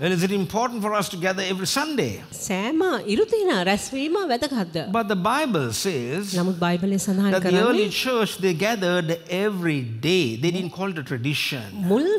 And is it important for us to gather every Sunday? But the Bible says that the early church they gathered every day. They didn't call it a tradition. මුල්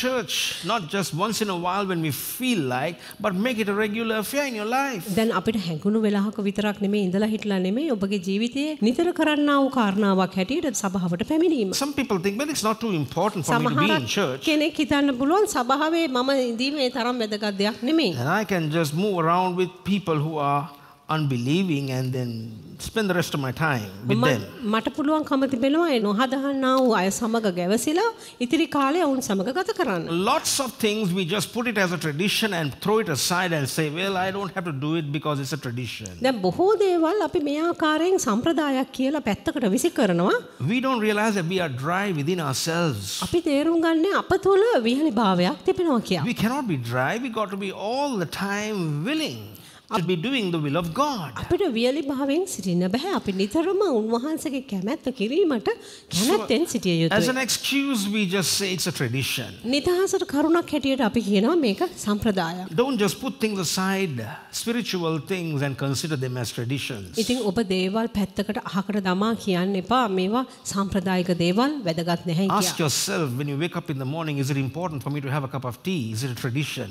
church not just once in a while when we feel like, but make it a regular affair in your life. දැන් අපිට හැඟුණු වෙලාවක විතරක් නෙමෙයි ඉඳලා හිටලා නෙමෙයි ඔබගේ ජීවිතයේ නිතර කරන්නා වූ කාරණාවක් හැටියට සභාවට පැමිණීම. Some people think well it's not too important for me to be in church. කෙනෙක් හිතන්න පුළුවන් සභාවේ මම ඉඳීම ඒ තරම් වැදගත් දෙයක් නෙමෙයි. And I can just move around with people who are unbelieving and then spend the rest of my time with them. Lots of things we just put it as a tradition and throw it aside and say well I don't have to do it because it's a tradition. දැන් බොහෝ දේවල් අපි මේ ආකාරයෙන් සම්ප්‍රදායක් කියලා පැත්තකට විසි කරනවා. We don't realize that we are dry within ourselves. අපි තේරුම් ගන්න We cannot be dry we got to be all the time willing should be doing the will of God. අපිට As an excuse we just say it's a tradition. සම්ප්‍රදායක්. Don't just put things aside, spiritual things and consider them as traditions. Ask yourself when you wake up in the morning is it important for me to have a cup of tea? Is it a tradition?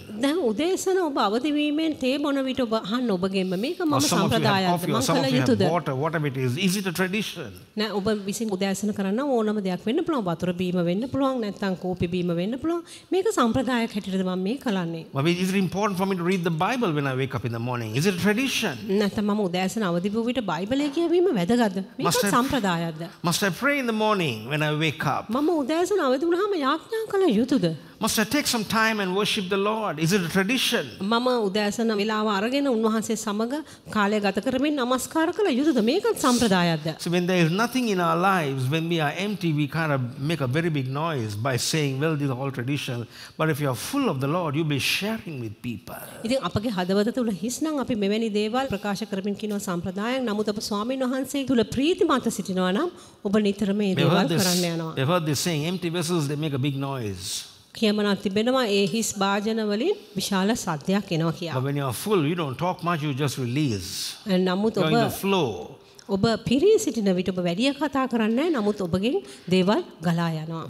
අහන්න ඔබගෙන්ම මේක මම සම්ප්‍රදායක්ද මම කළ යුතුද water whatever it is is it a tradition නෑ ඔබ විසින් උදෑසන කරන්න ඕනම දෙයක් වෙන්න පුළුවන් වතුර බීම වෙන්න පුළුවන් නැත්නම් කෝපි බීම වෙන්න පුළුවන් මේක සම්ප්‍රදායක් හැටියටද මම මේ කරන්නේ well, is it important for me to read the bible when i wake up in the morning is it a tradition නැත්නම් මම උදෑසන අවදි වූ විට බයිබලය කියවීම වැදගත්ද මේක සම්ප්‍රදායක්ද must i pray in the morning when i wake up මම උදෑසන අවදි වුණාම යාඥා කළ යුතුද Must I take some time and worship the Lord? Is it a tradition? මම උදෑසන වෙලාව අරගෙන උන්වහන්සේ samaga කාලය ගත කරමින් নমස්කාර කළ යුතුද මේකත් සම්ප්‍රදායක්ද? So when there is nothing in our lives, when we are empty, we kind of make a very big noise by saying, well, this is all traditional. But if you are full of the Lord, you'll be sharing with people. ඉතින් අපගේ හදවත තුල හිස් නම් අපි මෙවැනි දේවල් ප්‍රකාශ කරමින් කියනවා සම්ප්‍රදායක්. නමුත් අප ස්වාමීන් වහන්සේ තුල ප්‍රීතිමත් සිටිනවා නම් ඔබ නිතරම මේ දේවල් They've heard this saying, empty vessels, they make a big noise. කියමනක් තිබෙනවා ඒ හිස් භාජන වලින් විශාල සද්දයක් එනවා කියලා. But when you are full you don't talk much you just release. නමුත් ඔබ flow. ඔබ පිරී සිටින විට ඔබ වැඩිය කතා කරන්නේ නැහැ නමුත් ඔබගෙන් දේවල් ගලා යනවා.